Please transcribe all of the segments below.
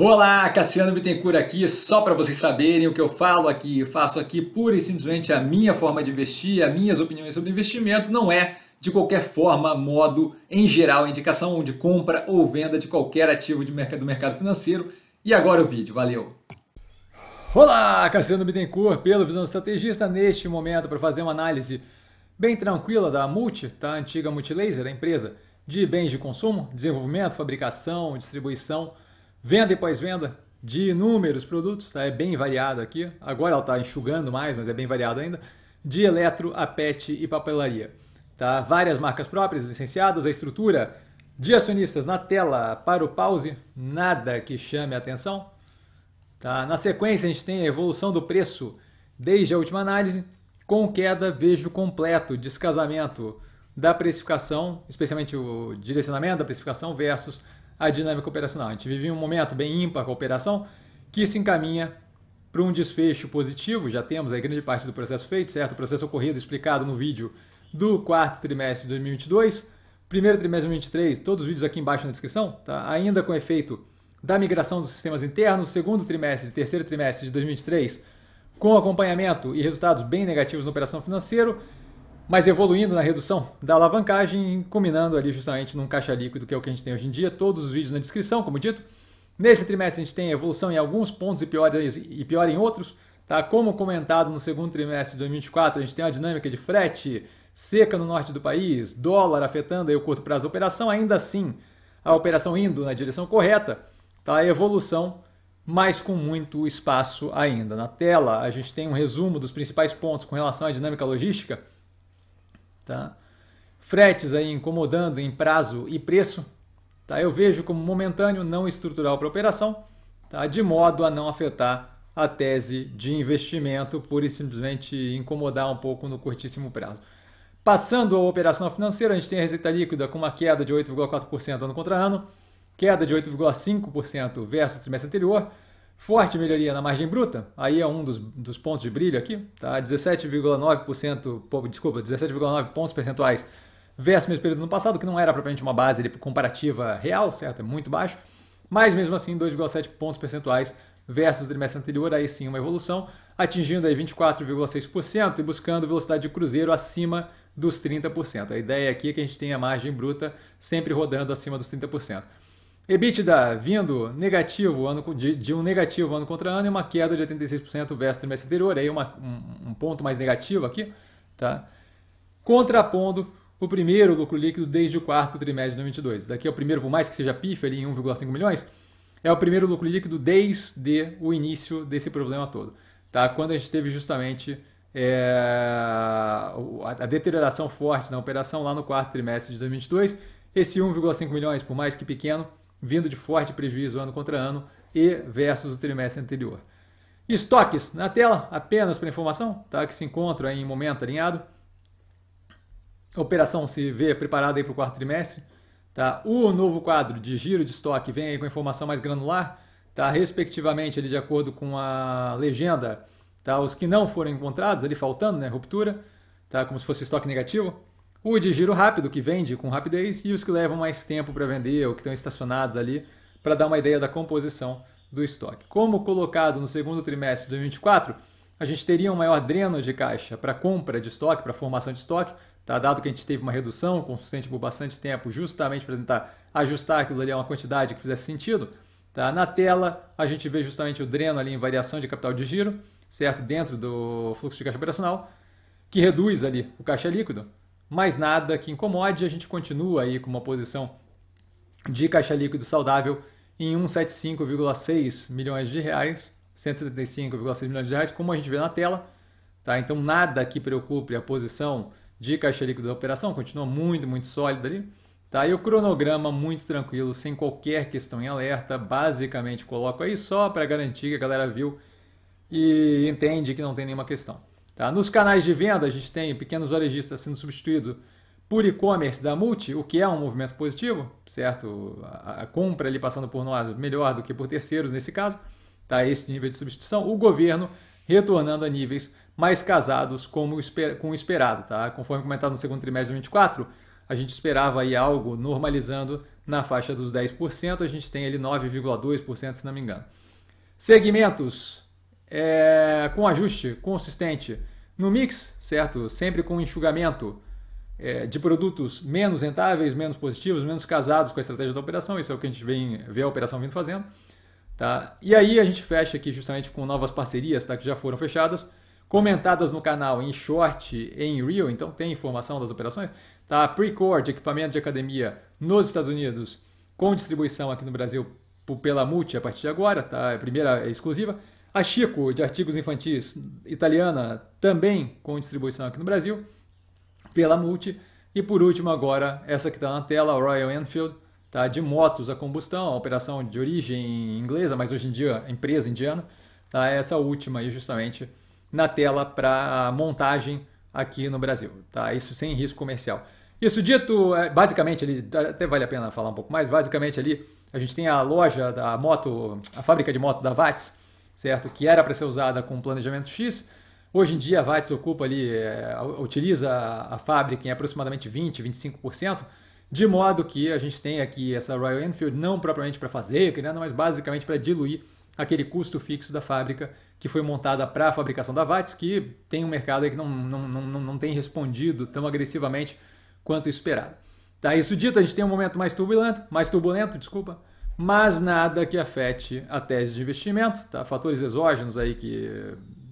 Olá, Cassiano Bittencourt aqui, só para vocês saberem o que eu falo aqui, eu faço aqui pura e simplesmente a minha forma de investir, as minhas opiniões sobre investimento, não é de qualquer forma, modo, em geral, indicação de compra ou venda de qualquer ativo de mercado, do mercado financeiro. E agora o vídeo, valeu! Olá, Cassiano Bittencourt, pelo Visão Estrategista, neste momento para fazer uma análise bem tranquila da Multi, tá? antiga Multilaser, a empresa de bens de consumo, desenvolvimento, fabricação, distribuição, Venda e pós-venda de inúmeros produtos, tá? é bem variado aqui. Agora ela está enxugando mais, mas é bem variado ainda. De eletro a pet e papelaria. Tá? Várias marcas próprias, licenciadas, a estrutura de acionistas na tela para o pause, nada que chame a atenção. Tá? Na sequência, a gente tem a evolução do preço desde a última análise. Com queda, vejo completo descasamento da precificação, especialmente o direcionamento da precificação versus a dinâmica operacional. A gente vive um momento bem ímpar com a operação que se encaminha para um desfecho positivo, já temos a grande parte do processo feito, certo? O processo ocorrido explicado no vídeo do quarto trimestre de 2022, primeiro trimestre de 2023, todos os vídeos aqui embaixo na descrição, tá? ainda com efeito da migração dos sistemas internos, segundo trimestre e terceiro trimestre de 2023, com acompanhamento e resultados bem negativos na operação financeira, mas evoluindo na redução da alavancagem, combinando ali justamente num caixa líquido, que é o que a gente tem hoje em dia. Todos os vídeos na descrição, como dito. Nesse trimestre a gente tem evolução em alguns pontos e pior, e pior em outros. Tá? Como comentado no segundo trimestre de 2024, a gente tem uma dinâmica de frete, seca no norte do país, dólar afetando aí o curto prazo da operação, ainda assim a operação indo na direção correta, tá? a evolução, mas com muito espaço ainda. Na tela a gente tem um resumo dos principais pontos com relação à dinâmica logística Tá? Fretes aí incomodando em prazo e preço. Tá? Eu vejo como momentâneo, não estrutural para a operação, tá? de modo a não afetar a tese de investimento, pura e simplesmente incomodar um pouco no curtíssimo prazo. Passando ao operação financeira, a gente tem a receita líquida com uma queda de 8,4% ano contra ano, queda de 8,5% versus o trimestre anterior, Forte melhoria na margem bruta, aí é um dos, dos pontos de brilho aqui, tá? 17,9%, desculpa, 17,9 pontos percentuais versus mesmo período no passado, que não era propriamente uma base comparativa real, certo? É muito baixo, mas mesmo assim 2,7 pontos percentuais versus o trimestre anterior, aí sim uma evolução, atingindo aí 24,6% e buscando velocidade de cruzeiro acima dos 30%. A ideia aqui é que a gente tenha a margem bruta sempre rodando acima dos 30%. EBITDA vindo negativo ano de, de, um negativo ano contra ano e uma queda de 86% versus trimestre anterior, aí uma, um, um, ponto mais negativo aqui, tá? Contrapondo o primeiro lucro líquido desde o quarto trimestre de 2022. Daqui é o primeiro, por mais que seja PIF ali em 1,5 milhões, é o primeiro lucro líquido desde o início desse problema todo, tá? Quando a gente teve justamente é, a deterioração forte na operação lá no quarto trimestre de 2022, esse 1,5 milhões, por mais que pequeno, vindo de forte prejuízo ano contra ano e versus o trimestre anterior. Estoques na tela, apenas para informação, tá? que se encontra em momento alinhado. A operação se vê preparada para o quarto trimestre. Tá? O novo quadro de giro de estoque vem aí com informação mais granular, tá? respectivamente ali de acordo com a legenda, tá? os que não foram encontrados, ali faltando, né? ruptura, tá? como se fosse estoque negativo, o de giro rápido, que vende com rapidez, e os que levam mais tempo para vender ou que estão estacionados ali, para dar uma ideia da composição do estoque. Como colocado no segundo trimestre de 2024, a gente teria um maior dreno de caixa para compra de estoque, para formação de estoque, tá? dado que a gente teve uma redução consistente por bastante tempo, justamente para tentar ajustar aquilo ali a uma quantidade que fizesse sentido. Tá? Na tela, a gente vê justamente o dreno ali em variação de capital de giro, certo? Dentro do fluxo de caixa operacional, que reduz ali o caixa líquido, mais nada que incomode. A gente continua aí com uma posição de caixa líquido saudável em 175,6 milhões de reais, 175,6 milhões de reais, como a gente vê na tela. Tá? Então, nada que preocupe a posição de caixa líquido da operação, continua muito, muito sólida ali. Tá? E o cronograma muito tranquilo, sem qualquer questão em alerta, basicamente coloco aí só para garantir que a galera viu e entende que não tem nenhuma questão. Tá? Nos canais de venda, a gente tem pequenos varejistas sendo substituídos por e-commerce da Multi, o que é um movimento positivo, certo? A, a compra ali passando por nós é melhor do que por terceiros nesse caso, tá? Esse nível de substituição. O governo retornando a níveis mais casados como esper, com o esperado, tá? Conforme comentado no segundo trimestre de 2024, a gente esperava aí algo normalizando na faixa dos 10%, a gente tem ali 9,2%, se não me engano. Segmentos é, com ajuste consistente. No mix, certo? Sempre com enxugamento é, de produtos menos rentáveis, menos positivos, menos casados com a estratégia da operação. Isso é o que a gente vem, vê a operação vindo fazendo. Tá? E aí a gente fecha aqui justamente com novas parcerias tá? que já foram fechadas, comentadas no canal em short em real, então tem informação das operações. Tá? Precord, equipamento de academia nos Estados Unidos, com distribuição aqui no Brasil pela Multi a partir de agora, tá? É primeira é exclusiva. A Chico, de artigos infantis italiana, também com distribuição aqui no Brasil, pela Multi. E por último, agora, essa que está na tela, a Royal Enfield, tá? de motos a combustão, a operação de origem inglesa, mas hoje em dia empresa indiana. Tá? Essa última aí, justamente, na tela para montagem aqui no Brasil. Tá? Isso sem risco comercial. Isso dito, é, basicamente, ali, até vale a pena falar um pouco mais, basicamente ali a gente tem a loja da moto, a fábrica de moto da VATS, certo? Que era para ser usada com planejamento X. Hoje em dia a VATS ocupa ali, é, utiliza a, fábrica em aproximadamente 20, 25%, de modo que a gente tem aqui essa Royal Enfield não propriamente para fazer, criando, mas basicamente para diluir aquele custo fixo da fábrica que foi montada para a fabricação da VATS, que tem um mercado que não, não, não, não tem respondido tão agressivamente quanto esperado. Tá, isso dito, a gente tem um momento mais turbulento, mais turbulento, desculpa, mas nada que afete a tese de investimento, tá? fatores exógenos aí que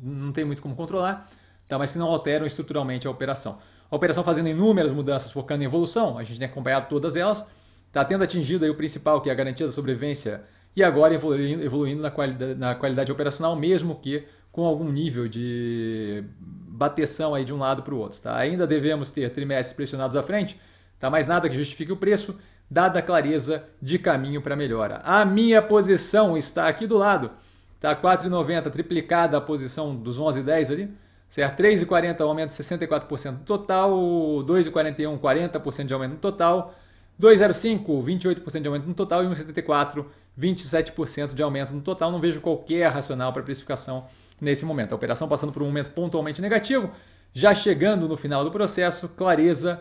hum, não tem muito como controlar, tá? mas que não alteram estruturalmente a operação. A operação fazendo inúmeras mudanças focando em evolução, a gente tem acompanhado todas elas, tá? tendo atingido aí o principal, que é a garantia da sobrevivência, e agora evoluindo, evoluindo na, qualidade, na qualidade operacional, mesmo que com algum nível de bateção aí de um lado para o outro. Tá? Ainda devemos ter trimestres pressionados à frente, tá? mas nada que justifique o preço, dada a clareza de caminho para melhora. A minha posição está aqui do lado, está 4,90, triplicada a posição dos 11,10 ali, certo? 3,40 aumento 64% no total, 2,41 40% de aumento no total, 2,05 28% de aumento no total e 1,74 27% de aumento no total. Não vejo qualquer racional para precificação nesse momento. A operação passando por um momento pontualmente negativo, já chegando no final do processo, clareza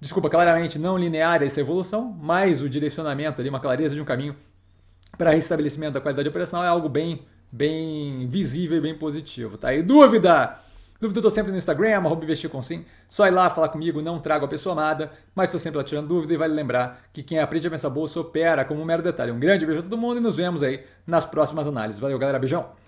desculpa, claramente não linear essa evolução, mas o direcionamento ali, uma clareza de um caminho para restabelecimento da qualidade operacional é algo bem, bem visível e bem positivo, tá? E dúvida? Dúvida eu tô sempre no Instagram, arroba investir com sim. Só ir lá falar comigo, não trago a pessoa nada mas estou sempre lá tirando dúvida e vale lembrar que quem aprende a pensar bolsa opera como um mero detalhe. Um grande beijo a todo mundo e nos vemos aí nas próximas análises. Valeu, galera. Beijão!